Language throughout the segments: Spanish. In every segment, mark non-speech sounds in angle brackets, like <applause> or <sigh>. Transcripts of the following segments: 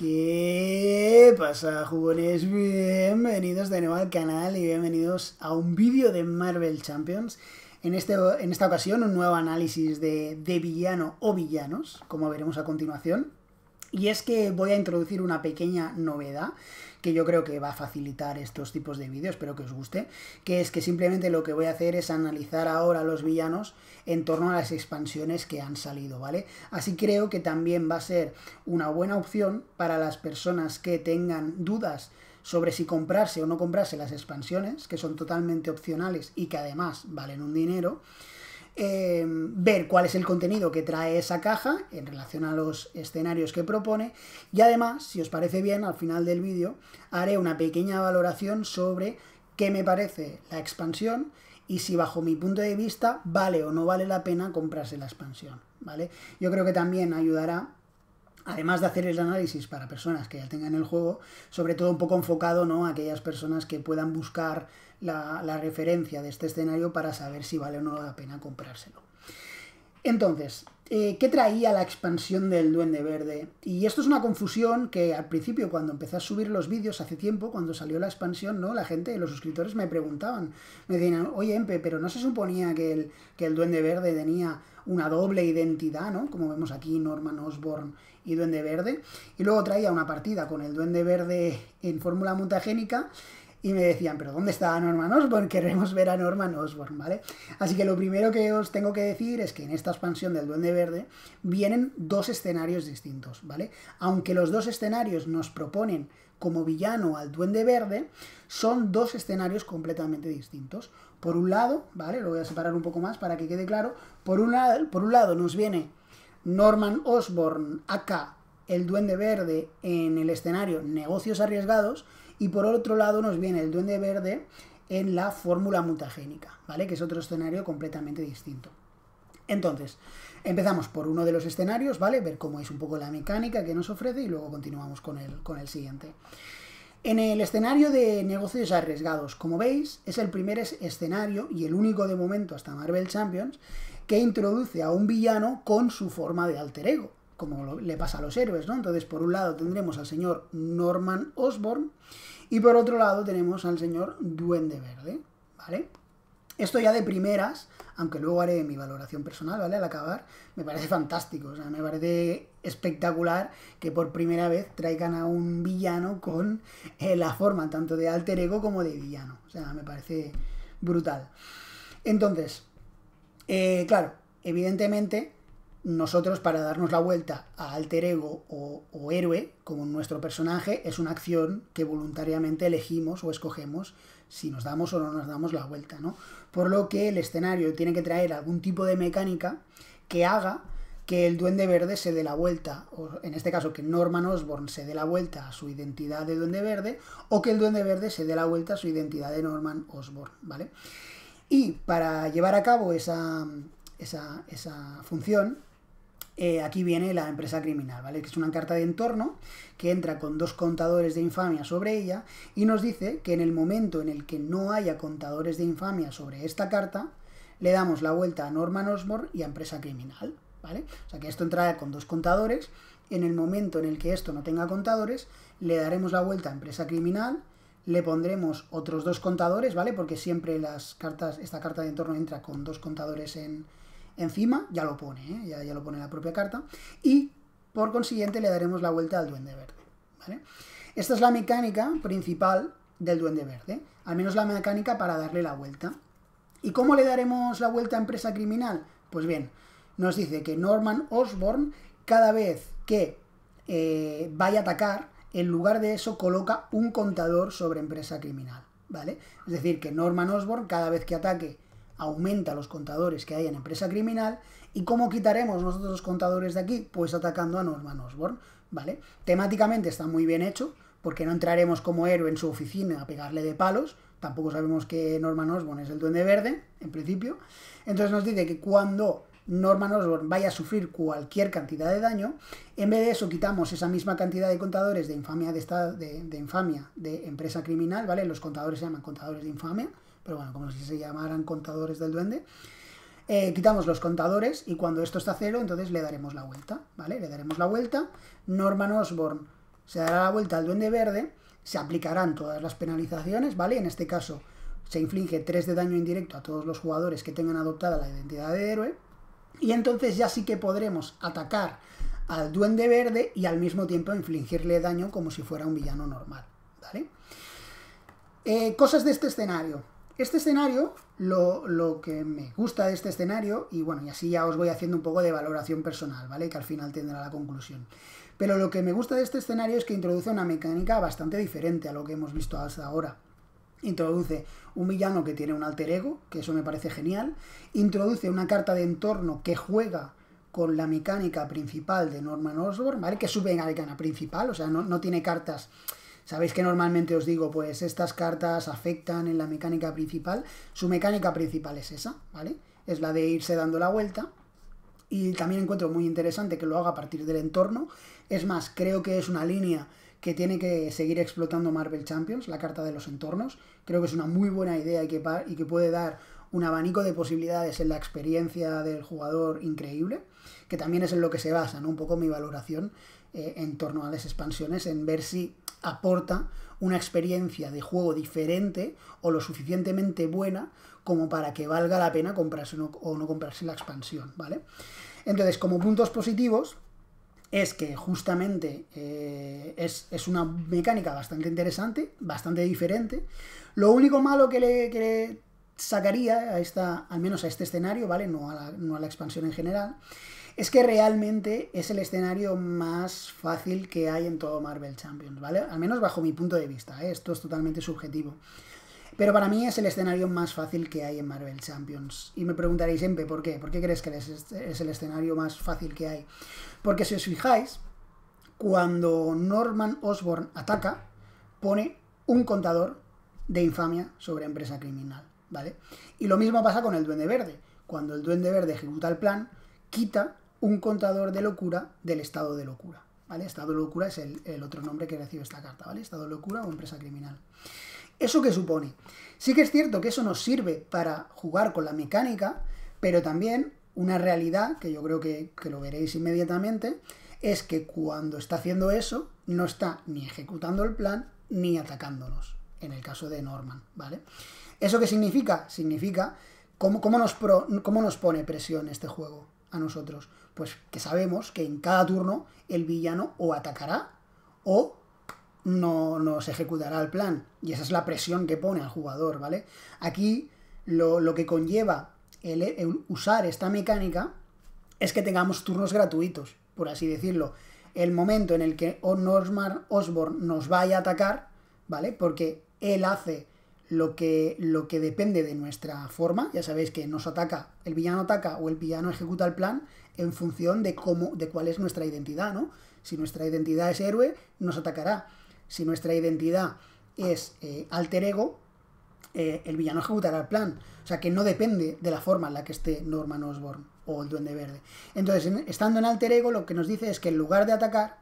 ¿Qué pasa, jugones? Bienvenidos de nuevo al canal y bienvenidos a un vídeo de Marvel Champions. En, este, en esta ocasión, un nuevo análisis de, de villano o villanos, como veremos a continuación. Y es que voy a introducir una pequeña novedad que yo creo que va a facilitar estos tipos de vídeos, espero que os guste, que es que simplemente lo que voy a hacer es analizar ahora los villanos en torno a las expansiones que han salido, ¿vale? Así creo que también va a ser una buena opción para las personas que tengan dudas sobre si comprarse o no comprarse las expansiones, que son totalmente opcionales y que además valen un dinero. Eh, ver cuál es el contenido que trae esa caja en relación a los escenarios que propone y además, si os parece bien, al final del vídeo haré una pequeña valoración sobre qué me parece la expansión y si bajo mi punto de vista vale o no vale la pena comprarse la expansión, ¿vale? Yo creo que también ayudará además de hacer el análisis para personas que ya tengan el juego, sobre todo un poco enfocado ¿no? a aquellas personas que puedan buscar la, referencia de este escenario para saber si vale o no la pena comprárselo. Entonces, eh, ¿qué traía la expansión del Duende Verde? Y esto es una confusión que al principio, cuando empecé a subir los vídeos hace tiempo, cuando salió la expansión, ¿no? La gente, los suscriptores me preguntaban, me decían, oye, Empe, pero no se suponía que el, que el Duende Verde tenía una doble identidad, ¿no? Como vemos aquí, Norman Osborn y Duende Verde. Y luego traía una partida con el Duende Verde en fórmula mutagénica y me decían, pero ¿dónde está Norman Osborn? <laughs> Queremos ver a Norman Osborn, ¿vale? Así que lo primero que os tengo que decir es que en esta expansión del Duende Verde vienen dos escenarios distintos, ¿vale? Aunque los dos escenarios nos proponen como villano al Duende Verde, son dos escenarios completamente distintos. Por un lado, ¿vale? Lo voy a separar un poco más para que quede claro. Por un lado, por un lado nos viene Norman Osborn, acá el Duende Verde, en el escenario Negocios Arriesgados, y por otro lado nos viene el duende verde en la fórmula mutagénica, ¿vale? Que es otro escenario completamente distinto. Entonces, empezamos por uno de los escenarios, ¿vale? Ver cómo es un poco la mecánica que nos ofrece y luego continuamos con el, con el siguiente. En el escenario de negocios arriesgados, como veis, es el primer escenario y el único de momento hasta Marvel Champions que introduce a un villano con su forma de alter ego, como le pasa a los héroes, ¿no? Entonces, por un lado tendremos al señor Norman Osborn y por otro lado tenemos al señor Duende Verde, ¿vale? Esto ya de primeras, aunque luego haré mi valoración personal, ¿vale? Al acabar, me parece fantástico, o sea, me parece espectacular que por primera vez traigan a un villano con eh, la forma tanto de alter ego como de villano, o sea, me parece brutal. Entonces, eh, claro, evidentemente nosotros para darnos la vuelta a alter ego o, héroe, como nuestro personaje, es una acción que voluntariamente elegimos o escogemos si nos damos o no nos damos la vuelta, ¿no? Por lo que el escenario tiene que traer algún tipo de mecánica que haga que el duende verde se dé la vuelta, o en este caso que Norman Osborn se dé la vuelta a su identidad de duende verde, o que el duende verde se dé la vuelta a su identidad de Norman Osborn, ¿vale? Y para llevar a cabo esa, esa, esa función, eh, aquí viene la empresa criminal, ¿vale? Que es una carta de entorno que entra con dos contadores de infamia sobre ella y nos dice que en el momento en el que no haya contadores de infamia sobre esta carta, le damos la vuelta a Norman Osborne y a empresa criminal, ¿vale? O sea que esto entra con dos contadores. En el momento en el que esto no tenga contadores, le daremos la vuelta a empresa criminal, le pondremos otros dos contadores, ¿vale? Porque siempre las cartas, esta carta de entorno entra con dos contadores en, encima ya lo pone, ¿eh? ya, lo pone la propia carta, y por consiguiente le daremos la vuelta al duende verde. Esta es la mecánica principal del duende verde, al menos la mecánica para darle la vuelta. ¿Y cómo le daremos la vuelta a empresa criminal? Pues bien, nos dice que Norman Osborn cada vez que eh, vaya a atacar, en lugar de eso coloca un contador sobre empresa criminal. ¿Vale? Es decir, que Norman Osborn cada vez que ataque aumenta los contadores que hay en empresa criminal. ¿Y cómo quitaremos nosotros los contadores de aquí? Pues atacando a Norman Osborn, ¿vale? Temáticamente está muy bien hecho, porque no entraremos como héroe en su oficina a pegarle de palos. Tampoco sabemos que Norman Osborn es el duende verde, en principio. Entonces nos dice que cuando Norman Osborn vaya a sufrir cualquier cantidad de daño, en vez de eso quitamos esa misma cantidad de contadores de infamia de, esta, de infamia de empresa criminal, ¿vale? Los contadores se llaman contadores de infamia pero bueno, como si se llamaran contadores del duende. Eh, quitamos los contadores y cuando esto está cero, entonces le daremos la vuelta, ¿vale? Le daremos la vuelta. Norman Osborn se dará la vuelta al duende verde, se aplicarán todas las penalizaciones, ¿vale? En este caso se inflige 3 de daño indirecto a todos los jugadores que tengan adoptada la identidad de héroe. Y entonces ya sí que podremos atacar al duende verde y al mismo tiempo infligirle daño como si fuera un villano normal, ¿vale? Eh, cosas de este escenario. Este escenario, lo, que me gusta de este escenario, y bueno, y así ya os voy haciendo un poco de valoración personal, ¿vale? Que al final tendrá la conclusión. Pero lo que me gusta de este escenario es que introduce una mecánica bastante diferente a lo que hemos visto hasta ahora. Introduce un villano que tiene un alter ego, que eso me parece genial. Introduce una carta de entorno que juega con la mecánica principal de Norman Osborn, ¿vale? Que es la mecánica principal, o sea, no, no tiene cartas Sabéis que normalmente os digo, pues estas cartas afectan en la mecánica principal. Su mecánica principal es esa, ¿vale? Es la de irse dando la vuelta. Y también encuentro muy interesante que lo haga a partir del entorno. Es más, creo que es una línea que tiene que seguir explotando Marvel Champions, la carta de los entornos. Creo que es una muy buena idea y que, y que puede dar un abanico de posibilidades en la experiencia del jugador increíble, que también es en lo que se basa, ¿no? Un poco mi valoración eh, en torno a las expansiones, en ver si aporta una experiencia de juego diferente o lo suficientemente buena como para que valga la pena comprarse o no comprarse la expansión, ¿vale? Entonces, como puntos positivos, es que justamente eh, es, una mecánica bastante interesante, bastante diferente. Lo único malo que le, sacaría a esta, al menos a este escenario, ¿vale? No no a la expansión en general, es que realmente es el escenario más fácil que hay en todo Marvel Champions, ¿vale? Al menos bajo mi punto de vista, ¿eh? esto es totalmente subjetivo. Pero para mí es el escenario más fácil que hay en Marvel Champions. Y me preguntaréis, Empe, ¿por qué? ¿Por qué crees que es el escenario más fácil que hay? Porque si os fijáis, cuando Norman Osborn ataca, pone un contador de infamia sobre empresa criminal, ¿vale? Y lo mismo pasa con el Duende Verde. Cuando el Duende Verde ejecuta el plan, quita un contador de locura del estado de locura. ¿Vale? Estado de locura es el, otro nombre que recibe esta carta, ¿vale? Estado de locura o empresa criminal. ¿Eso qué supone? Sí que es cierto que eso nos sirve para jugar con la mecánica, pero también una realidad, que yo creo que, lo veréis inmediatamente, es que cuando está haciendo eso, no está ni ejecutando el plan ni atacándonos, en el caso de Norman, ¿vale? ¿Eso qué significa? Significa cómo, nos, cómo nos pone presión este juego a nosotros? Pues que sabemos que en cada turno el villano o atacará o no nos ejecutará el plan. Y esa es la presión que pone al jugador, ¿vale? Aquí lo, que conlleva el, usar esta mecánica es que tengamos turnos gratuitos, por así decirlo. El momento en el que Osmar Osborn nos vaya a atacar, ¿vale? Porque él hace lo que, lo que depende de nuestra forma. Ya sabéis que nos ataca, el villano ataca o el villano ejecuta el plan en función de cómo, de cuál es nuestra identidad, ¿no? Si nuestra identidad es héroe, nos atacará. Si nuestra identidad es eh, alter ego, eh, el villano ejecutará el plan. O sea que no depende de la forma en la que esté Norman Osborn o el Duende Verde. Entonces, estando en alter ego, lo que nos dice es que en lugar de atacar,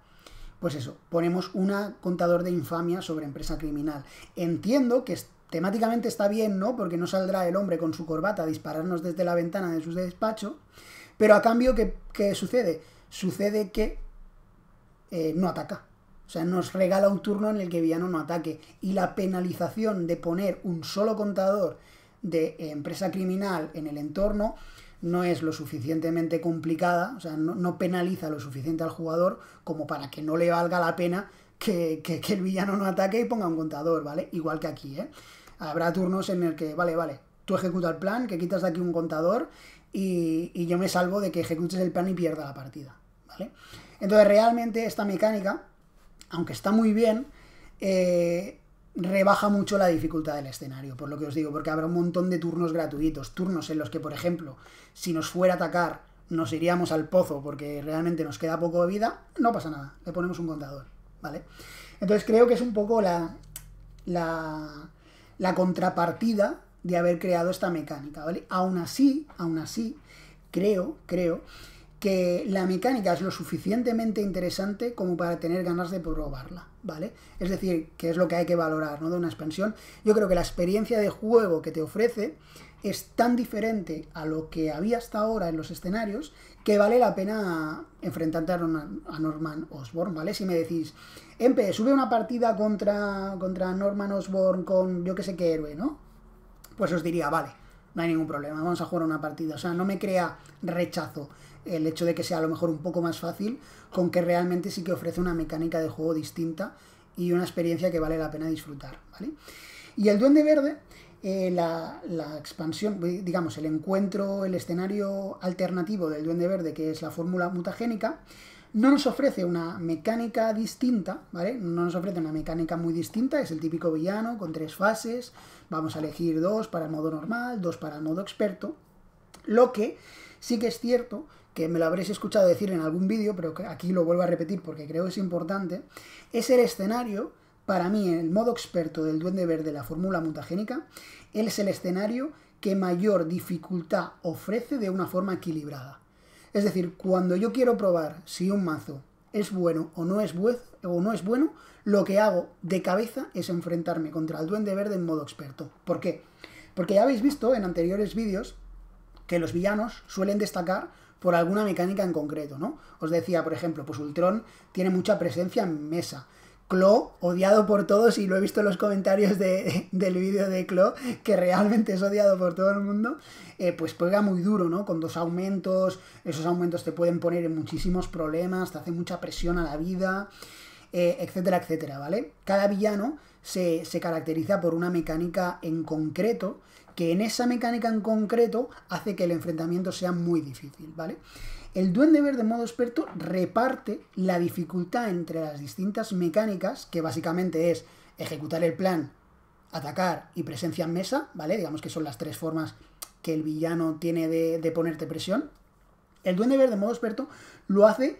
pues eso, ponemos un contador de infamia sobre empresa criminal. Entiendo que, temáticamente está bien, ¿no? Porque no saldrá el hombre con su corbata a dispararnos desde la ventana de su despacho, pero a cambio, ¿qué, sucede? Sucede que eh, no ataca. O sea, nos regala un turno en el que Villano no ataque. Y la penalización de poner un solo contador de eh, empresa criminal en el entorno no es lo suficientemente complicada, o sea, no, penaliza lo suficiente al jugador como para que no le valga la pena que, que, el villano no ataque y ponga un contador, ¿vale? Igual que aquí, ¿eh? Habrá turnos en el que, vale, vale, tú ejecutas el plan, que quitas de aquí un contador y, yo me salvo de que ejecutes el plan y pierda la partida, ¿vale? Entonces realmente esta mecánica, aunque está muy bien, eh, rebaja mucho la dificultad del escenario, por lo que os digo, porque habrá un montón de turnos gratuitos, turnos en los que, por ejemplo, si nos fuera a atacar, nos iríamos al pozo porque realmente nos queda poco de vida, no pasa nada, le ponemos un contador, ¿vale? Entonces creo que es un poco la... la la contrapartida de haber creado esta mecánica, ¿vale? Aún así, aún así, creo, creo que la mecánica es lo suficientemente interesante como para tener ganas de probarla, ¿vale? Es decir, que es lo que hay que valorar, ¿no? De una expansión. Yo creo que la experiencia de juego que te ofrece es tan diferente a lo que había hasta ahora en los escenarios que vale la pena enfrentarte a Norman Osborn, ¿vale? Si me decís, Empe, sube una partida contra, contra Norman Osborn con yo que sé qué héroe, ¿no? Pues os diría, vale, no hay ningún problema, vamos a jugar una partida. O sea, no me crea rechazo el hecho de que sea a lo mejor un poco más fácil, con que realmente sí que ofrece una mecánica de juego distinta y una experiencia que vale la pena disfrutar, ¿vale? Y el Duende Verde eh, la, expansión, digamos, el encuentro, el escenario alternativo del Duende Verde, que es la fórmula mutagénica, no nos ofrece una mecánica distinta, ¿vale? No nos ofrece una mecánica muy distinta, es el típico villano con tres fases, vamos a elegir dos para el modo normal, dos para el modo experto, lo que sí que es cierto que me lo habréis escuchado decir en algún vídeo, pero aquí lo vuelvo a repetir porque creo que es importante, es el escenario para mí, en el modo experto del Duende Verde, la fórmula mutagénica, él es el escenario que mayor dificultad ofrece de una forma equilibrada. Es decir, cuando yo quiero probar si un mazo es bueno o no es, o no es bueno, lo que hago de cabeza es enfrentarme contra el Duende Verde en modo experto. ¿Por qué? Porque ya habéis visto en anteriores vídeos que los villanos suelen destacar por alguna mecánica en concreto, ¿no? Os decía, por ejemplo, pues Ultron tiene mucha presencia en mesa. Clo, odiado por todos, y lo he visto en los comentarios <laughs> del vídeo de Clo, que realmente es odiado por todo el mundo, eh, pues pega muy duro, ¿no? Con dos aumentos, esos aumentos te pueden poner en muchísimos problemas, te hace mucha presión a la vida, eh, etcétera, etcétera, ¿vale? Cada villano se, se caracteriza por una mecánica en concreto, que en esa mecánica en concreto hace que el enfrentamiento sea muy difícil, ¿vale? El duende verde modo experto reparte la dificultad entre las distintas mecánicas, que básicamente es ejecutar el plan, atacar y presencia en mesa, ¿vale? Digamos que son las tres formas que el villano tiene de, ponerte presión. El duende verde modo experto lo hace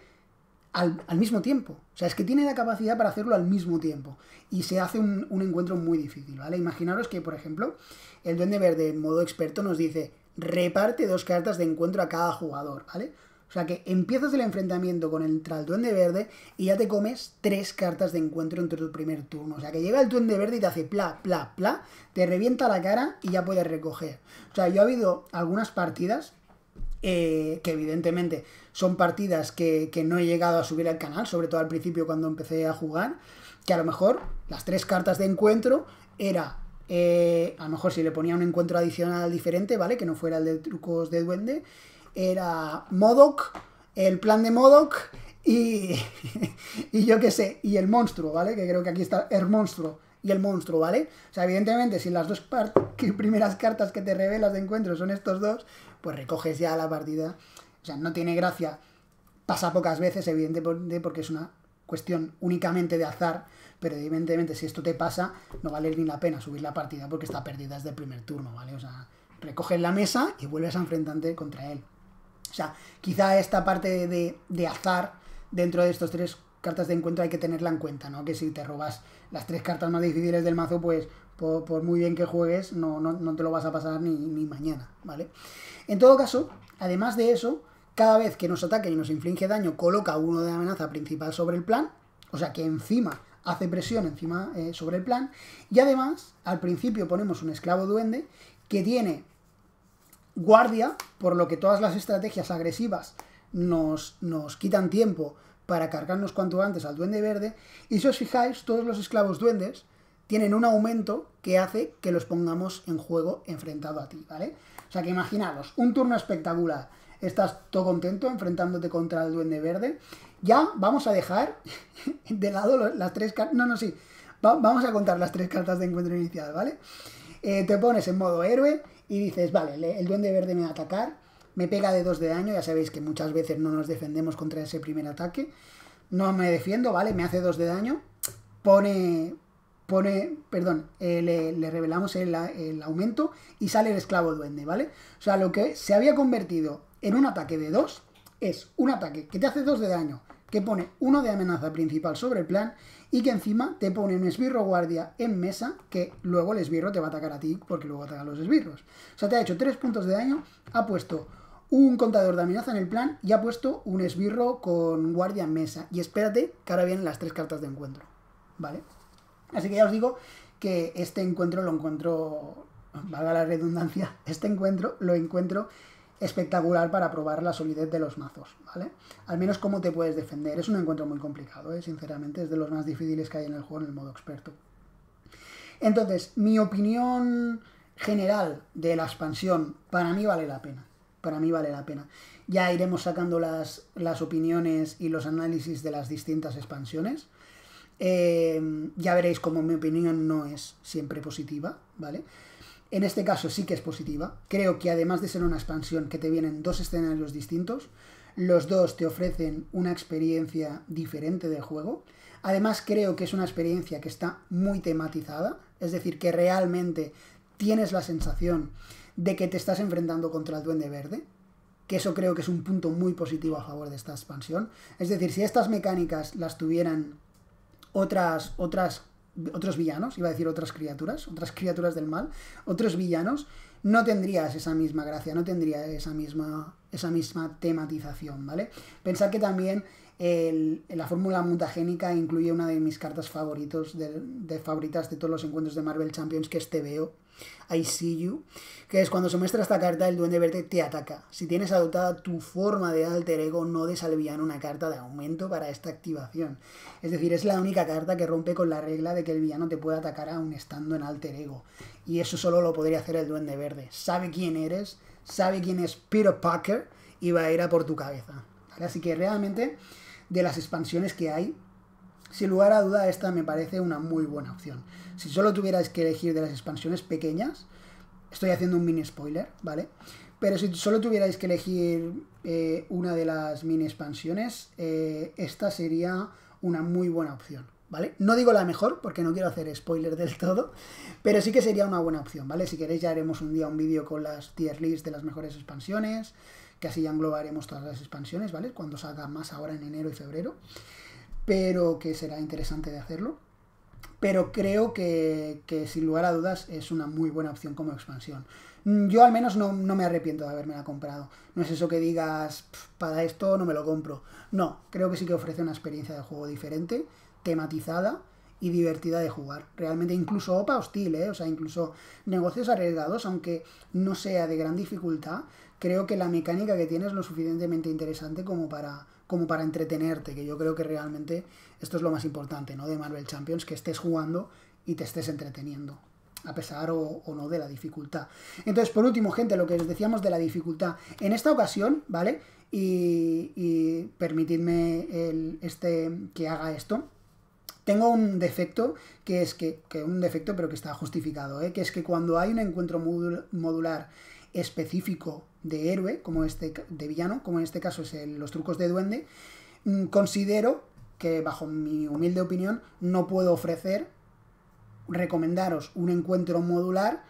al, mismo tiempo. O sea, es que tiene la capacidad para hacerlo al mismo tiempo. Y se hace un, encuentro muy difícil, ¿vale? Imaginaros que, por ejemplo, el duende verde modo experto nos dice, reparte dos cartas de encuentro a cada jugador, ¿vale? O sea que empiezas el enfrentamiento con el Duende Verde y ya te comes tres cartas de encuentro entre tu primer turno. O sea que llega el Duende Verde y te hace pla, pla, pla, te revienta la cara y ya puedes recoger. O sea, yo ha habido algunas partidas eh, que evidentemente son partidas que, no he llegado a subir al canal, sobre todo al principio cuando empecé a jugar, que a lo mejor las tres cartas de encuentro era, eh, a lo mejor si le ponía un encuentro adicional diferente, ¿vale? Que no fuera el de trucos de duende, era Modoc, el plan de Modoc <laughs> y, yo qué sé, y el monstruo, ¿vale? Que creo que aquí está el monstruo y el monstruo, ¿vale? O sea, evidentemente, si las dos <laughs> primeras cartas que te revelas de encuentro son estos dos, pues recoges ya la partida. O sea, no tiene gracia. Pasa pocas veces, evidentemente, porque es una cuestión únicamente de azar, pero evidentemente si esto te pasa, no vale ni la pena subir la partida porque esta perdida es del primer turno, ¿vale? O sea, recoges la mesa y vuelves a enfrentarte contra él. O sea, quizá esta parte de, azar dentro de estos tres cartas de encuentro hay que tenerla en cuenta, ¿no? Que si te robas las tres cartas más difíciles del mazo, pues por, muy bien que juegues, no, no, te lo vas a pasar ni, mañana, ¿vale? En todo caso, además de eso, cada vez que nos ataque y nos inflige daño, coloca uno de amenaza principal sobre el plan, o sea que encima hace presión encima eh, sobre el plan, y además, al principio ponemos un esclavo duende que tiene guardia, por lo que todas las estrategias agresivas nos, nos quitan tiempo para cargarnos cuanto antes al duende verde. Y si os fijáis, todos los esclavos duendes tienen un aumento que hace que los pongamos en juego enfrentado a ti, ¿vale? O sea que imaginaros, un turno espectacular. Estás todo contento enfrentándote contra el duende verde. Ya vamos a dejar <laughs> de lado las tres cartas... No, no, sí. vamos a contar las tres cartas de encuentro inicial, ¿vale? Eh, te pones en modo héroe y dices, vale, el duende verde me va a atacar, me pega de 2 de daño, ya sabéis que muchas veces no nos defendemos contra ese primer ataque, no me defiendo, vale, me hace 2 de daño, pone, pone, perdón, eh, le, revelamos el, el, aumento y sale el esclavo duende, ¿vale? O sea, lo que se había convertido en un ataque de 2 es un ataque que te hace 2 de daño, que pone uno de amenaza principal sobre el plan y que encima te pone un esbirro guardia en mesa que luego el esbirro te va a atacar a ti porque luego atacan los esbirros. O sea, te ha hecho tres puntos de daño, ha puesto un contador de amenaza en el plan y ha puesto un esbirro con guardia en mesa. Y espérate que ahora vienen las tres cartas de encuentro. ¿Vale? Así que ya os digo que este encuentro lo encuentro, valga la redundancia, <laughs> este encuentro lo encuentro espectacular para probar la solidez de los mazos, ¿vale? Al menos cómo te puedes defender. Es un encuentro muy complicado, ¿eh? sinceramente, es de los más difíciles que hay en el juego en el modo experto. Entonces, mi opinión general de la expansión, para mí vale la pena. Para mí vale la pena. Ya iremos sacando las, las opiniones y los análisis de las distintas expansiones. Eh, ya veréis cómo mi opinión no es siempre positiva, ¿vale? En este caso sí que es positiva. Creo que además de ser una expansión que te vienen dos escenarios distintos, los dos te ofrecen una experiencia diferente del juego. Además creo que es una experiencia que está muy tematizada, es decir, que realmente tienes la sensación de que te estás enfrentando contra el duende verde, que eso creo que es un punto muy positivo a favor de esta expansión. Es decir, si estas mecánicas las tuvieran otras, otras otros villanos, iba a decir otras criaturas, otras criaturas del mal, otros villanos, no tendrías esa misma gracia, no tendrías esa misma, esa misma tematización, ¿vale? Pensad que también la fórmula mutagénica incluye una de mis cartas favoritos de, favoritas de todos los encuentros de Marvel Champions, que es veo, I See You, que es cuando se muestra esta carta, el duende verde te ataca. Si tienes adoptada tu forma de alter ego, no villano una carta de aumento para esta activación. Es decir, es la única carta que rompe con la regla de que el villano te puede atacar aún estando en alter ego. Y eso solo lo podría hacer el duende verde. Sabe quién eres, sabe quién es Peter Parker y va a ir a por tu cabeza. Así que realmente de las expansiones que hay, sin lugar a duda esta me parece una muy buena opción. Si solo tuvierais que elegir de las expansiones pequeñas, estoy haciendo un mini spoiler, ¿vale? Pero si solo tuvierais que elegir eh, una de las mini expansiones, eh, esta sería una muy buena opción, ¿vale? No digo la mejor, porque no quiero hacer spoiler del todo, pero sí que sería una buena opción, ¿vale? Si queréis ya haremos un día un vídeo con las tier list de las mejores expansiones, que así ya englobaremos todas las expansiones, ¿vale? Cuando salga más ahora en enero y febrero, pero que será interesante de hacerlo. Pero creo que, sin lugar a dudas es una muy buena opción como expansión. Mm, yo al menos no, no me arrepiento de haberme la comprado. No es eso que digas, para esto no me lo compro. No, creo que sí que ofrece una experiencia de juego diferente, tematizada y divertida de jugar. Realmente, incluso OPA hostil, ¿eh? o sea, incluso negocios arriesgados, aunque no sea de gran dificultad, creo que la mecánica que tiene es lo suficientemente interesante como para, como para entretenerte, que yo creo que realmente esto es lo más importante, ¿no? De Marvel Champions, que estés jugando y te estés entreteniendo a pesar o, no de la dificultad. Entonces, por último, gente, lo que les decíamos de la dificultad. En esta ocasión, ¿vale? Y, y permitidme este, que haga esto. Tengo un defecto, que es que, que un defecto, pero que está justificado, ¿eh? que es que cuando hay un encuentro modular específico de héroe, como este, de villano, como en este caso es los trucos de duende, mm, considero que, bajo mi humilde opinión, no puedo ofrecer, recomendaros un encuentro modular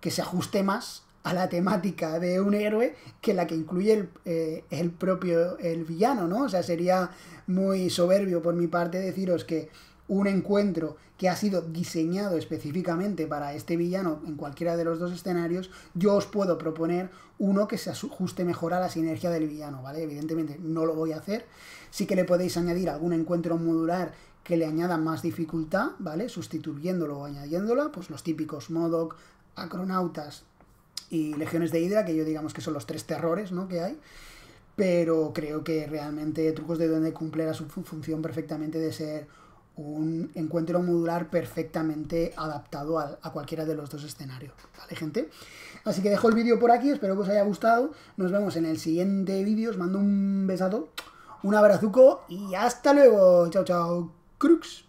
que se ajuste más a la temática de un héroe que la que incluye el, eh, el propio el villano, ¿no? O sea, sería muy soberbio por mi parte deciros que un encuentro que ha sido diseñado específicamente para este villano en cualquiera de los dos escenarios, yo os puedo proponer uno que se ajuste mejor a la sinergia del villano, ¿vale? Evidentemente no lo voy a hacer. Sí que le podéis añadir algún encuentro modular que le añada más dificultad, ¿vale? Sustituyéndolo o añadiéndola, pues los típicos Modoc, Acronautas y Legiones de Hydra, que yo digamos que son los tres terrores, ¿no? Que hay pero creo que realmente Trucos de donde cumple la su función perfectamente de ser un encuentro modular perfectamente adaptado a, cualquiera de los dos escenarios, ¿vale, gente? Así que dejo el vídeo por aquí, espero que os haya gustado, nos vemos en el siguiente vídeo, os mando un besado, un abrazuco y hasta luego, chao chao, crux.